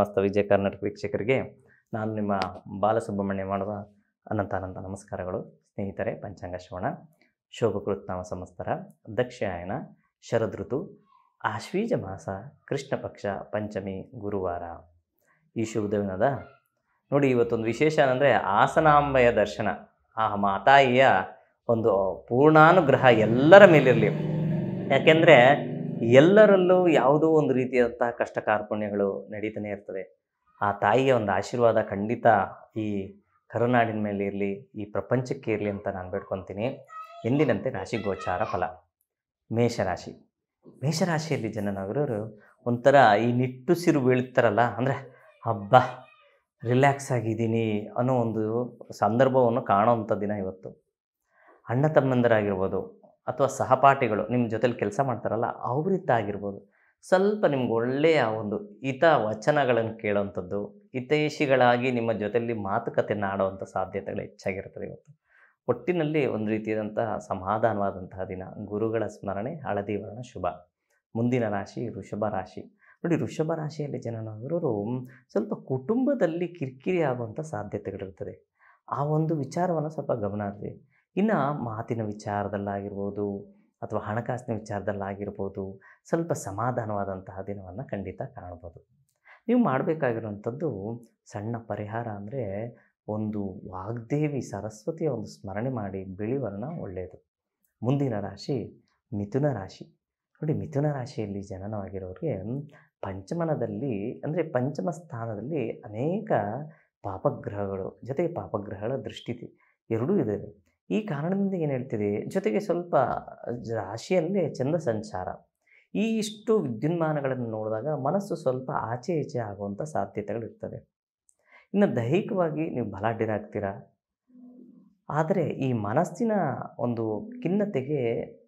ಸಮಸ್ತ ವಿಜಯ ಕರ್ನಾಟಕ ವೀಕ್ಷಕರಿಗೆ ನಾನು ನಿಮ್ಮ ಬಾಲಸುಬ್ರಹ್ಮಣ್ಯ ಮಾಡುವ ಅನಂತ ಅನಂತ ನಮಸ್ಕಾರಗಳು ಸ್ನೇಹಿತರೆ ಪಂಚಾಂಗ ಶ್ರವಣ ಶೋಭಕೃತ್ನಾಮ ಸಮಸ್ತರ ದಕ್ಷಿಣಾಯನ ಶರದೃತು ಆಶ್ವೀಜ ಮಾಸ ಕೃಷ್ಣ ಪಕ್ಷ ಪಂಚಮಿ ಗುರುವಾರ ಈ ಶುಭ ನೋಡಿ ಇವತ್ತೊಂದು ವಿಶೇಷ ಏನಂದರೆ ಆಸನಾಂಬಯ ದರ್ಶನ ಆ ಮಾತಾಯಿಯ ಒಂದು ಪೂರ್ಣಾನುಗ್ರಹ ಎಲ್ಲರ ಮೇಲಿರಲಿ ಯಾಕೆಂದರೆ ಎಲ್ಲರಲ್ಲೂ ಯಾವುದೋ ಒಂದು ರೀತಿಯಾದಂತಹ ಕಷ್ಟ ಕಾರ್ಪಣ್ಯಗಳು ನಡೀತಾನೆ ಇರ್ತದೆ ಆ ತಾಯಿಯ ಒಂದು ಆಶೀರ್ವಾದ ಖಂಡಿತ ಈ ಕರುನಾಡಿನ ಮೇಲೆ ಇರಲಿ ಈ ಪ್ರಪಂಚಕ್ಕೆ ಇರಲಿ ಅಂತ ನಾನು ಬೇಡ್ಕೊತೀನಿ ಎಂದಿನಂತೆ ರಾಶಿ ಗೋಚಾರ ಫಲ ಮೇಷರಾಶಿ ಮೇಷರಾಶಿಯಲ್ಲಿ ಜನನಾಗಿರೋರು ಒಂಥರ ಈ ನಿಟ್ಟುಸಿರು ಬೀಳ್ತಾರಲ್ಲ ಅಂದರೆ ಹಬ್ಬ ರಿಲ್ಯಾಕ್ಸ್ ಆಗಿದ್ದೀನಿ ಅನ್ನೋ ಒಂದು ಸಂದರ್ಭವನ್ನು ಕಾಣೋವಂಥ ದಿನ ಇವತ್ತು ಅಣ್ಣ ತಮ್ಮಂದರಾಗಿರ್ಬೋದು ಅಥವಾ ಸಹಪಾಠಿಗಳು ನಿಮ್ಮ ಜೊತೇಲಿ ಕೆಲಸ ಮಾಡ್ತಾರಲ್ಲ ಅವರಿದ್ದಾಗಿರ್ಬೋದು ಸ್ವಲ್ಪ ನಿಮ್ಗೆ ಒಳ್ಳೆಯ ಒಂದು ಹಿತ ವಚನಗಳನ್ನು ಕೇಳೋವಂಥದ್ದು ಹಿತೈಷಿಗಳಾಗಿ ನಿಮ್ಮ ಜೊತೆಯಲ್ಲಿ ಮಾತುಕತೆ ಆಡೋವಂಥ ಸಾಧ್ಯತೆಗಳು ಹೆಚ್ಚಾಗಿರ್ತದೆ ಇವತ್ತು ಒಟ್ಟಿನಲ್ಲಿ ಒಂದು ರೀತಿಯಾದಂತಹ ಸಮಾಧಾನವಾದಂತಹ ದಿನ ಗುರುಗಳ ಸ್ಮರಣೆ ಹಳದಿ ವರ್ಣ ಶುಭ ಮುಂದಿನ ರಾಶಿ ಋಷಭ ರಾಶಿ ನೋಡಿ ಋಷಭ ರಾಶಿಯಲ್ಲಿ ನಾವಿರೋರು ಸ್ವಲ್ಪ ಕುಟುಂಬದಲ್ಲಿ ಕಿರಿಕಿರಿ ಆಗುವಂಥ ಸಾಧ್ಯತೆಗಳಿರ್ತದೆ ಆ ಒಂದು ವಿಚಾರವನ್ನು ಸ್ವಲ್ಪ ಗಮನ ಇರಲಿ ಇನ್ನು ಮಾತಿನ ವಿಚಾರದಲ್ಲಾಗಿರ್ಬೋದು ಅಥವಾ ಹಣಕಾಸಿನ ವಿಚಾರದಲ್ಲಾಗಿರ್ಬೋದು ಸ್ವಲ್ಪ ಸಮಾಧಾನವಾದಂತಹ ದಿನವನ್ನು ಖಂಡಿತ ಕಾಣ್ಬೋದು ನೀವು ಮಾಡಬೇಕಾಗಿರುವಂಥದ್ದು ಸಣ್ಣ ಪರಿಹಾರ ಅಂದರೆ ಒಂದು ವಾಗ್ದೇವಿ ಸರಸ್ವತಿಯ ಒಂದು ಸ್ಮರಣೆ ಮಾಡಿ ಬಿಳಿ ವರ್ಣ ಒಳ್ಳೆಯದು ಮುಂದಿನ ರಾಶಿ ಮಿಥುನ ರಾಶಿ ನೋಡಿ ಮಿಥುನ ರಾಶಿಯಲ್ಲಿ ಜನನವಾಗಿರೋರಿಗೆ ಪಂಚಮನದಲ್ಲಿ ಅಂದರೆ ಪಂಚಮ ಸ್ಥಾನದಲ್ಲಿ ಅನೇಕ ಪಾಪಗ್ರಹಗಳು ಜೊತೆಗೆ ಪಾಪಗ್ರಹಗಳ ದೃಷ್ಟಿತಿ ಎರಡೂ ಇದೆ ಈ ಕಾರಣದಿಂದ ಏನು ಹೇಳ್ತೀರಿ ಜೊತೆಗೆ ಸ್ವಲ್ಪ ರಾಶಿಯಲ್ಲಿ ಚಂದ ಸಂಚಾರ ಈ ಇಷ್ಟು ವಿದ್ಯುನ್ಮಾನಗಳನ್ನು ನೋಡಿದಾಗ ಮನಸ್ಸು ಸ್ವಲ್ಪ ಆಚೆ ಈಚೆ ಆಗುವಂಥ ಸಾಧ್ಯತೆಗಳಿರ್ತದೆ ಇನ್ನು ದೈಹಿಕವಾಗಿ ನೀವು ಬಲಾಢ್ಯರಾಗ್ತೀರಾ ಆದರೆ ಈ ಮನಸ್ಸಿನ ಒಂದು ಖಿನ್ನತೆಗೆ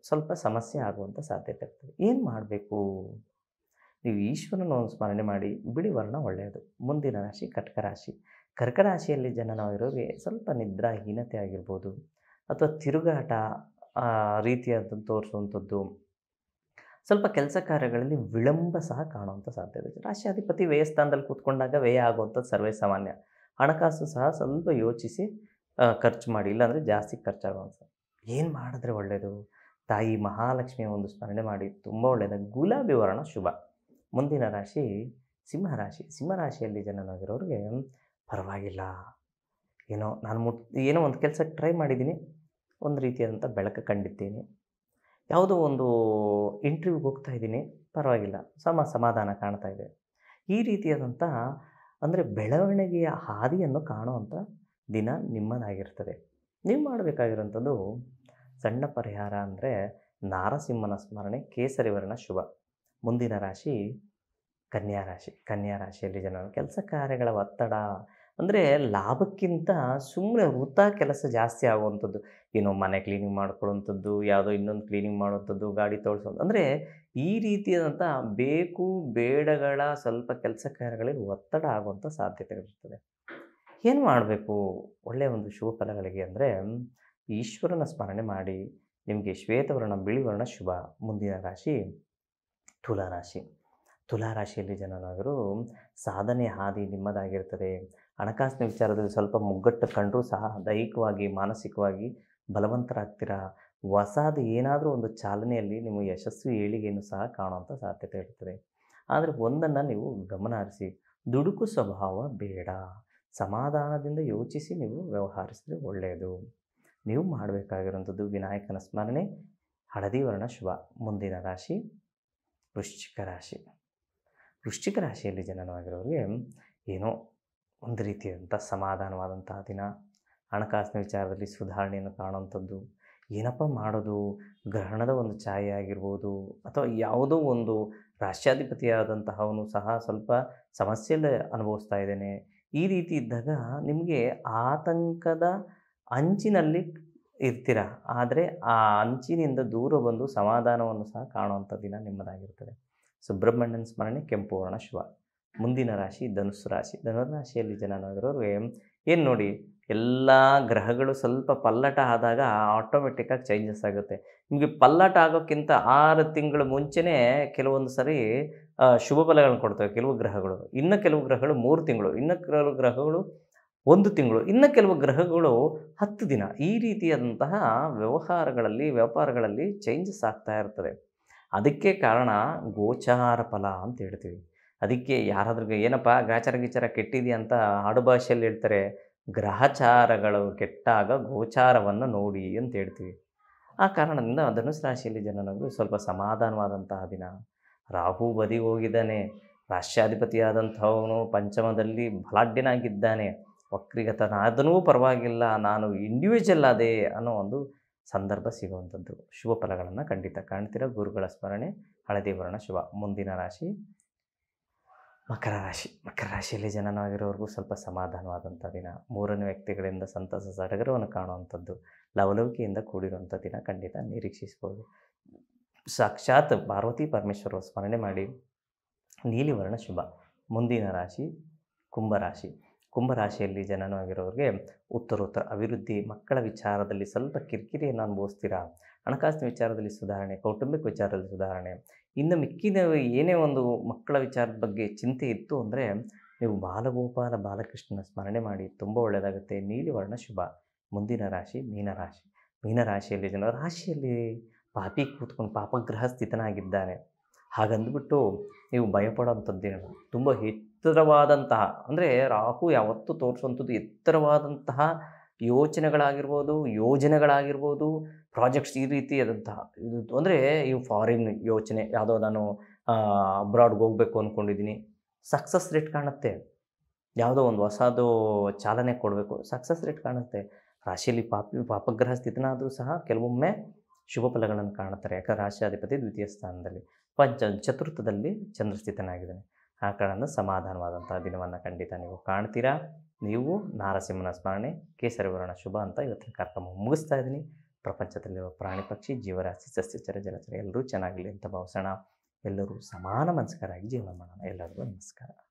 ಸ್ವಲ್ಪ ಸಮಸ್ಯೆ ಆಗುವಂಥ ಸಾಧ್ಯತೆ ಇರ್ತದೆ ಏನು ಮಾಡಬೇಕು ನೀವು ಈಶ್ವರನ ಒಂದು ಸ್ಮರಣೆ ಮಾಡಿ ಬಿಳಿ ವರ್ಣ ಒಳ್ಳೆಯದು ಮುಂದಿನ ರಾಶಿ ಕರ್ಕರಾಶಿ ಕರ್ಕರಾಶಿಯಲ್ಲಿ ಜನನವಾಗಿರೋರಿಗೆ ಸ್ವಲ್ಪ ನಿದ್ರಾಹೀನತೆ ಆಗಿರ್ಬೋದು ಅಥವಾ ತಿರುಗಾಟ ರೀತಿಯಾದಂಥ ತೋರಿಸುವಂಥದ್ದು ಸ್ವಲ್ಪ ಕೆಲಸ ಕಾರ್ಯಗಳಲ್ಲಿ ವಿಳಂಬ ಸಹ ಕಾಣುವಂಥ ಸಾಧ್ಯತೆ ಇದೆ ರಾಶಿಯಾಧಿಪತಿ ವ್ಯಯಸ್ಥಾನದಲ್ಲಿ ಕೂತ್ಕೊಂಡಾಗ ವ್ಯಯ ಆಗುವಂಥದ್ದು ಸರ್ವೇ ಸಾಮಾನ್ಯ ಹಣಕಾಸು ಸಹ ಸ್ವಲ್ಪ ಯೋಚಿಸಿ ಖರ್ಚು ಮಾಡಿ ಇಲ್ಲಾಂದರೆ ಜಾಸ್ತಿ ಖರ್ಚಾಗುವಂಥ ಏನು ಮಾಡಿದ್ರೆ ಒಳ್ಳೆಯದು ತಾಯಿ ಮಹಾಲಕ್ಷ್ಮಿಯ ಒಂದು ಸ್ಮರಣೆ ಮಾಡಿ ತುಂಬ ಒಳ್ಳೆಯದು ಗುಲಾಬಿ ವರ್ಣ ಶುಭ ಮುಂದಿನ ರಾಶಿ ಸಿಂಹರಾಶಿ ಸಿಂಹರಾಶಿಯಲ್ಲಿ ಜನನಾಗಿರೋರಿಗೆ ಪರವಾಗಿಲ್ಲ ಏನೋ ನಾನು ಮುಟ್ ಏನೋ ಒಂದು ಕೆಲಸಕ್ಕೆ ಟ್ರೈ ಮಾಡಿದ್ದೀನಿ ಒಂದು ರೀತಿಯಾದಂಥ ಬೆಳಕು ಕಂಡಿದ್ದೇನೆ ಯಾವುದೋ ಒಂದು ಇಂಟರ್ವ್ಯೂಗೆ ಹೋಗ್ತಾ ಇದ್ದೀನಿ ಪರವಾಗಿಲ್ಲ ಸಮ ಸಮಾಧಾನ ಕಾಣ್ತಾ ಇದೆ ಈ ರೀತಿಯಾದಂಥ ಅಂದರೆ ಬೆಳವಣಿಗೆಯ ಹಾದಿಯನ್ನು ಕಾಣುವಂಥ ದಿನ ನಿಮ್ಮದಾಗಿರ್ತದೆ ನೀವು ಮಾಡಬೇಕಾಗಿರೋಂಥದ್ದು ಸಣ್ಣ ಪರಿಹಾರ ಅಂದರೆ ನಾರಸಿಂಹನ ಸ್ಮರಣೆ ಕೇಸರಿ ವರ್ಣ ಶುಭ ಮುಂದಿನ ರಾಶಿ ಕನ್ಯಾ ರಾಶಿ ಕನ್ಯಾ ರಾಶಿಯಲ್ಲಿ ಜನರು ಕೆಲಸ ಕಾರ್ಯಗಳ ಒತ್ತಡ ಅಂದರೆ ಲಾಭಕ್ಕಿಂತ ಸುಮ್ಮನೆ ಹುತ ಕೆಲಸ ಜಾಸ್ತಿ ಆಗುವಂಥದ್ದು ಏನೋ ಮನೆ ಕ್ಲೀನಿಂಗ್ ಮಾಡ್ಕೊಳ್ಳುವಂಥದ್ದು ಯಾವುದೋ ಇನ್ನೊಂದು ಕ್ಲೀನಿಂಗ್ ಮಾಡುವಂಥದ್ದು ಗಾಡಿ ತೊಳ್ಸೋದು ಅಂದರೆ ಈ ರೀತಿಯಾದಂಥ ಬೇಕು ಬೇಡಗಳ ಸ್ವಲ್ಪ ಕೆಲಸ ಕಾರ್ಯಗಳಿಗೆ ಒತ್ತಡ ಆಗುವಂಥ ಸಾಧ್ಯತೆಗಳಿರ್ತದೆ ಏನು ಮಾಡಬೇಕು ಒಳ್ಳೆಯ ಒಂದು ಶುಭ ಫಲಗಳಿಗೆ ಅಂದರೆ ಈಶ್ವರನ ಸ್ಮರಣೆ ಮಾಡಿ ನಿಮಗೆ ಶ್ವೇತವರ್ಣ ಬಿಳಿವರ್ಣ ಶುಭ ಮುಂದಿನ ರಾಶಿ ತುಲಾರಾಶಿ ತುಲಾರಾಶಿಯಲ್ಲಿ ಜನನಾದರೂ ಸಾಧನೆ ಹಾದಿ ನಿಮ್ಮದಾಗಿರ್ತದೆ ಹಣಕಾಸಿನ ವಿಚಾರದಲ್ಲಿ ಸ್ವಲ್ಪ ಮುಗ್ಗಟ್ಟು ಕಂಡರೂ ಸಹ ದೈಹಿಕವಾಗಿ ಮಾನಸಿಕವಾಗಿ ಬಲವಂತರಾಗ್ತೀರಾ ಹೊಸದು ಏನಾದರೂ ಒಂದು ಚಾಲನೆಯಲ್ಲಿ ನಿಮ್ಮ ಯಶಸ್ವಿ ಏಳಿಗೆಯನ್ನು ಸಹ ಕಾಣುವಂಥ ಸಾಧ್ಯತೆ ಇರ್ತದೆ ಆದರೆ ಒಂದನ್ನು ನೀವು ಗಮನ ಹರಿಸಿ ದುಡುಕು ಸ್ವಭಾವ ಬೇಡ ಸಮಾಧಾನದಿಂದ ಯೋಚಿಸಿ ನೀವು ವ್ಯವಹರಿಸಿದ್ರೆ ಒಳ್ಳೆಯದು ನೀವು ಮಾಡಬೇಕಾಗಿರುವಂಥದ್ದು ವಿನಾಯಕನ ಸ್ಮರಣೆ ಹಳದಿ ವರ್ಣ ಶುಭ ಮುಂದಿನ ರಾಶಿ ವೃಶ್ಚಿಕ ರಾಶಿ ವೃಶ್ಚಿಕ ರಾಶಿಯಲ್ಲಿ ಜನನವಾಗಿರೋರಿಗೆ ಏನೋ ಒಂದು ರೀತಿಯಾದಂಥ ಸಮಾಧಾನವಾದಂತಹ ದಿನ ಹಣಕಾಸಿನ ವಿಚಾರದಲ್ಲಿ ಸುಧಾರಣೆಯನ್ನು ಕಾಣುವಂಥದ್ದು ಏನಪ್ಪ ಮಾಡೋದು ಗ್ರಹಣದ ಒಂದು ಛಾಯೆ ಆಗಿರ್ಬೋದು ಅಥವಾ ಯಾವುದೋ ಒಂದು ರಾಷ್ಟ್ರಾಧಿಪತಿಯಾದಂತಹವನು ಸಹ ಸ್ವಲ್ಪ ಸಮಸ್ಯೆಯಲ್ಲೇ ಅನುಭವಿಸ್ತಾ ಇದ್ದೇನೆ ಈ ರೀತಿ ಇದ್ದಾಗ ನಿಮಗೆ ಆತಂಕದ ಅಂಚಿನಲ್ಲಿ ಇರ್ತೀರ ಆದರೆ ಆ ಅಂಚಿನಿಂದ ದೂರ ಬಂದು ಸಮಾಧಾನವನ್ನು ಸಹ ಕಾಣುವಂಥ ದಿನ ನಿಮ್ಮದಾಗಿರ್ತದೆ ಸುಬ್ರಹ್ಮಣ್ಯನ ಸ್ಮರಣೆ ಕೆಂಪು ವರ್ಣ ಶಿವ ಮುಂದಿನ ರಾಶಿ ಧನುಸು ರಾಶಿ ಧನುರಾಶಿಯಲ್ಲಿ ಜನನಾಗಿರೋರು ಏನು ನೋಡಿ ಎಲ್ಲ ಗ್ರಹಗಳು ಸ್ವಲ್ಪ ಪಲ್ಲಟ ಆದಾಗ ಆಟೋಮೆಟಿಕ್ಕಾಗಿ ಚೇಂಜಸ್ ಆಗುತ್ತೆ ನಿಮಗೆ ಪಲ್ಲಟ ಆಗೋಕ್ಕಿಂತ ಆರು ತಿಂಗಳು ಮುಂಚೆನೇ ಕೆಲವೊಂದು ಸರಿ ಶುಭ ಫಲಗಳನ್ನು ಕೊಡ್ತವೆ ಕೆಲವು ಗ್ರಹಗಳು ಇನ್ನು ಕೆಲವು ಗ್ರಹಗಳು ಮೂರು ತಿಂಗಳು ಇನ್ನು ಕೆಲವು ಗ್ರಹಗಳು ಒಂದು ತಿಂಗಳು ಇನ್ನು ಕೆಲವು ಗ್ರಹಗಳು ಹತ್ತು ದಿನ ಈ ರೀತಿಯಾದಂತಹ ವ್ಯವಹಾರಗಳಲ್ಲಿ ವ್ಯಾಪಾರಗಳಲ್ಲಿ ಚೇಂಜಸ್ ಆಗ್ತಾ ಇರ್ತದೆ ಅದಕ್ಕೆ ಕಾರಣ ಗೋಚಾರ ಫಲ ಅಂತ ಹೇಳ್ತೀವಿ ಅದಕ್ಕೆ ಯಾರಾದ್ರೂ ಏನಪ್ಪ ಗ್ರಾಚಾರ ಗಿಚಾರ ಕೆಟ್ಟಿದೆ ಅಂತ ಆಡುಭಾಷೆಯಲ್ಲಿ ಹೇಳ್ತಾರೆ ಗ್ರಹಚಾರಗಳು ಕೆಟ್ಟಾಗ ಗೋಚಾರವನ್ನು ನೋಡಿ ಅಂತ ಹೇಳ್ತೀವಿ ಆ ಕಾರಣದಿಂದ ಧನುಸ್ ರಾಶಿಯಲ್ಲಿ ಜನನಗೂ ಸ್ವಲ್ಪ ಸಮಾಧಾನವಾದಂತಹ ದಿನ ರಾಹು ಬದಿ ಹೋಗಿದ್ದಾನೆ ರಾಷ್ಟ್ರಾಧಿಪತಿಯಾದಂಥವನು ಪಂಚಮದಲ್ಲಿ ಬಲಾಢ್ಯನಾಗಿದ್ದಾನೆ ವಕ್ರಿಗತನಾದನೂ ಪರವಾಗಿಲ್ಲ ನಾನು ಇಂಡಿವಿಜುವಲ್ ಅದೇ ಅನ್ನೋ ಒಂದು ಸಂದರ್ಭ ಸಿಗುವಂಥದ್ದು ಶುಭ ಫಲಗಳನ್ನು ಖಂಡಿತ ಕಾಣ್ತೀರ ಗುರುಗಳ ಸ್ಮರಣೆ ಹಳದಿ ವರ್ಣ ಶುಭ ಮುಂದಿನ ರಾಶಿ ಮಕರ ರಾಶಿ ಮಕರ ರಾಶಿಯಲ್ಲಿ ಜನನವಾಗಿರೋರಿಗೂ ಸ್ವಲ್ಪ ಸಮಾಧಾನವಾದಂಥ ದಿನ ಮೂರನೇ ವ್ಯಕ್ತಿಗಳಿಂದ ಸಂತಸ ಸಡಗರವನ್ನು ಕಾಣುವಂಥದ್ದು ಲವಲವಿಕೆಯಿಂದ ಕೂಡಿರುವಂಥ ದಿನ ಖಂಡಿತ ನಿರೀಕ್ಷಿಸ್ಬೋದು ಸಾಕ್ಷಾತ್ ಪಾರ್ವತಿ ಪರಮೇಶ್ವರ ಸ್ಮರಣೆ ಮಾಡಿ ನೀಲಿ ವರ್ಣ ಶುಭ ಮುಂದಿನ ರಾಶಿ ಕುಂಭರಾಶಿ ಕುಂಭರಾಶಿಯಲ್ಲಿ ಜನನವಾಗಿರೋರಿಗೆ ಉತ್ತರೋತ್ತರ ಅಭಿವೃದ್ಧಿ ಮಕ್ಕಳ ವಿಚಾರದಲ್ಲಿ ಸ್ವಲ್ಪ ಕಿರಿಕಿರಿಯನ್ನು ಅನುಭವಿಸ್ತೀರಾ ಹಣಕಾಸಿನ ವಿಚಾರದಲ್ಲಿ ಸುಧಾರಣೆ ಕೌಟುಂಬಿಕ ವಿಚಾರದಲ್ಲಿ ಸುಧಾರಣೆ ಇನ್ನು ಮಿಕ್ಕಿದ ಏನೇ ಒಂದು ಮಕ್ಕಳ ವಿಚಾರದ ಬಗ್ಗೆ ಚಿಂತೆ ಇತ್ತು ಅಂದರೆ ನೀವು ಬಾಲಗೋಪಾಲ ಬಾಲಕೃಷ್ಣನ ಸ್ಮರಣೆ ಮಾಡಿ ತುಂಬ ಒಳ್ಳೆಯದಾಗುತ್ತೆ ನೀಲಿ ವರ್ಣ ಶುಭ ಮುಂದಿನ ರಾಶಿ ಮೀನರಾಶಿ ಮೀನರಾಶಿಯಲ್ಲಿ ಜನ ರಾಶಿಯಲ್ಲಿ ಪಾಪಿ ಕೂತ್ಕೊಂಡು ಪಾಪಗ್ರಹ ಸ್ಥಿತನಾಗಿದ್ದಾನೆ ಹಾಗಂದ್ಬಿಟ್ಟು ನೀವು ಭಯಪಡೋವಂಥದ್ದೇನಲ್ಲ ತುಂಬ ಎತ್ತರವಾದಂತಹ ಅಂದರೆ ರಾಹು ಯಾವತ್ತೂ ತೋರಿಸುವಂಥದ್ದು ಎತ್ತರವಾದಂತಹ ಯೋಚನೆಗಳಾಗಿರ್ಬೋದು ಯೋಜನೆಗಳಾಗಿರ್ಬೋದು ಪ್ರಾಜೆಕ್ಟ್ಸ್ ಈ ರೀತಿಯಾದಂತಹ ಇದು ಅಂದರೆ ಇವು ಫಾರಿನ್ ಯೋಚನೆ ಯಾವುದೋ ನಾನು ಅಬ್ರಾಡ್ಗೆ ಹೋಗ್ಬೇಕು ಅಂದ್ಕೊಂಡಿದ್ದೀನಿ ಸಕ್ಸಸ್ ರೇಟ್ ಕಾಣುತ್ತೆ ಯಾವುದೋ ಒಂದು ಹೊಸದು ಚಾಲನೆ ಕೊಡಬೇಕು ಸಕ್ಸಸ್ ರೇಟ್ ಕಾಣುತ್ತೆ ರಾಶಿಯಲ್ಲಿ ಪಾಪ ಪಾಪಗ್ರಹ ಸ್ಥಿತನಾದರೂ ಸಹ ಕೆಲವೊಮ್ಮೆ ಶುಭ ಫಲಗಳನ್ನು ಕಾಣುತ್ತಾರೆ ಯಾಕಂದರೆ ರಾಶಿಯಾಧಿಪತಿ ದ್ವಿತೀಯ ಸ್ಥಾನದಲ್ಲಿ ಪಂಚ ಚತುರ್ಥದಲ್ಲಿ ಚಂದ್ರ ಆ ಕಾರಣ ಸಮಾಧಾನವಾದಂಥ ದಿನವನ್ನು ಖಂಡಿತ ನೀವು ಕಾಣ್ತೀರಾ ನೀವು ನಾರಸಿಂಹನ ಸ್ಮರಣೆ ಕೇಸರಿವರ್ಣ ಶುಭ ಅಂತ ಇವತ್ತಿನ ಕಾರ್ಯಕ್ರಮ ಮುಗಿಸ್ತಾ ಇದ್ದೀನಿ ಪ್ರಪಂಚದಲ್ಲಿರುವ ಪ್ರಾಣಿ ಪಕ್ಷಿ ಜೀವರಾಶಿ ಸಸ್ಯಚರ ಜಲಚರ ಎಲ್ಲರೂ ಚೆನ್ನಾಗಿರಲಿ ಅಂತ ಭಾವಿಸೋಣ ಎಲ್ಲರೂ ಸಮಾನ ಮನಸ್ಕರಾಗಿ ಜೀವನ ಮಾಡೋಣ ಎಲ್ಲರಿಗೂ ನಮಸ್ಕಾರ